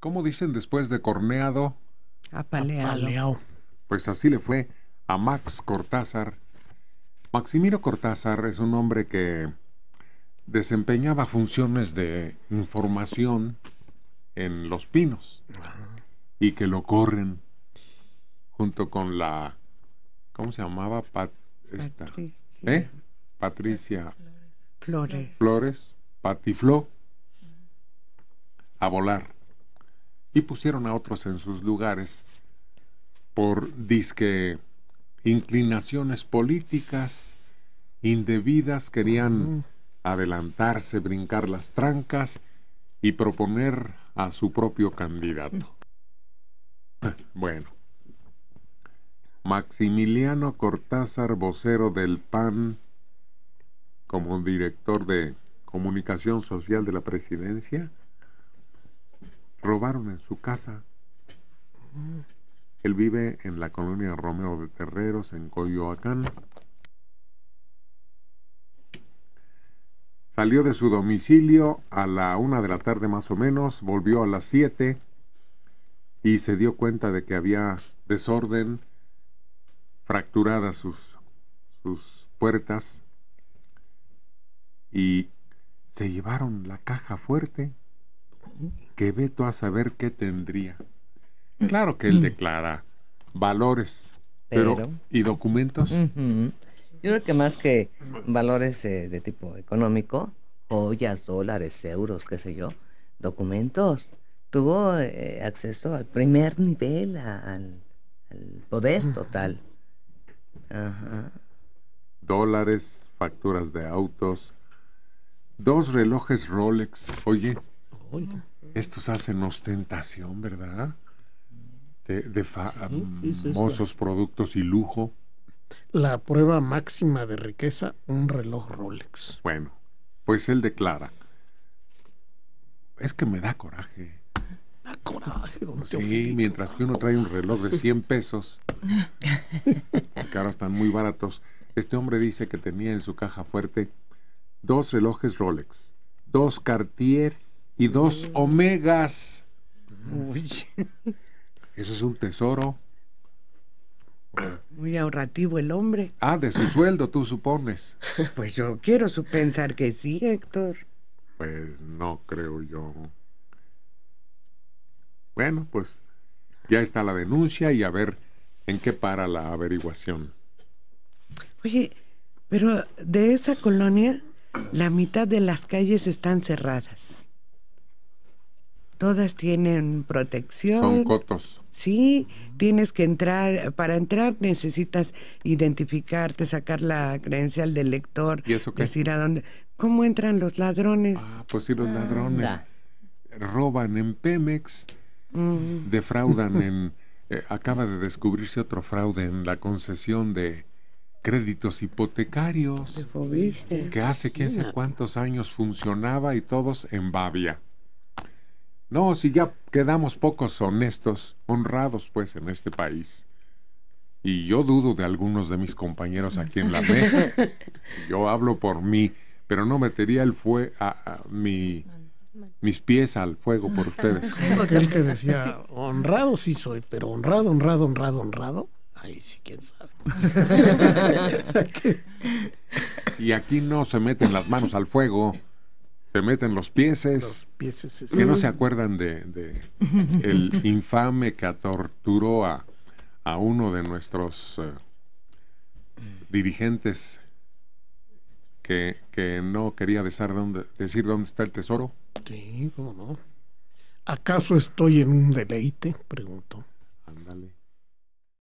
¿Cómo dicen después de corneado? Apaleado. Pues así le fue a Max Cortázar. Maximino Cortázar es un hombre que desempeñaba funciones de información en Los Pinos y que lo corren junto con la ¿cómo se llamaba? esta, ¿eh? Patricia. Flores. Flores, Flores Patifló a volar y pusieron a otros en sus lugares por disque inclinaciones políticas indebidas, querían adelantarse, brincar las trancas y proponer a su propio candidato. Mm. Bueno, Maximiliano Cortázar, vocero del PAN, como director de comunicación social de la presidencia, robaron en su casa. Él vive en la colonia Romeo de Terreros, en Coyoacán. Salió de su domicilio a la una de la tarde más o menos, volvió a las siete y se dio cuenta de que había desorden, fracturadas sus, sus puertas y se llevaron la caja fuerte que veto a saber qué tendría. Mm. Claro que él mm. declara valores pero, y documentos. Yo creo que más que valores eh, de tipo económico, joyas, dólares, euros, qué sé yo, documentos, tuvo eh, acceso al primer nivel, al, poder mm. total. Dólares, facturas de autos, dos relojes Rolex, oye, estos hacen ostentación, ¿verdad? De, famosos productos y lujo. La prueba máxima de riqueza, un reloj Rolex. Bueno, pues él declara. Es que me da coraje. Da coraje, don Sí, mientras que uno trae un reloj de 100 pesos, que ahora están muy baratos, este hombre dice que tenía en su caja fuerte dos relojes Rolex, dos Cartier y dos omegas. Uy. Eso es un tesoro. Muy ahorrativo el hombre. Ah, de su sueldo, tú supones. Pues yo quiero supensar pensar que sí, Héctor. Pues no creo yo. Bueno, pues ya está la denuncia y a ver en qué para la averiguación. Oye, pero de esa colonia, la mitad de las calles están cerradas todas tienen protección. Son cotos. Sí, tienes que entrar, para entrar necesitas identificarte, sacar la credencial del lector, ¿Y eso decir a dónde. ¿Cómo entran los ladrones? Ah, pues sí, los ah, ladrones roban en Pemex, mm. defraudan en... Eh, acaba de descubrirse otro fraude en la concesión de créditos hipotecarios. Que hace, que hace cuántos años funcionaba y todos en Babia. No, si ya quedamos pocos honestos, honrados pues en este país. Y yo dudo de algunos de mis compañeros aquí en la mesa. yo hablo por mí, pero no metería el fue a, mi mis pies al fuego por ustedes. Aquel que decía, honrado sí soy, pero honrado, honrado, honrado, honrado, ahí sí, quién sabe. y aquí no se meten las manos al fuego se meten los pieses, que no se acuerdan de, el infame que torturó a, uno de nuestros eh, dirigentes que, no quería decir dónde, decir dónde está el tesoro. Sí, cómo no. ¿Acaso estoy en un deleite? Preguntó. Ándale.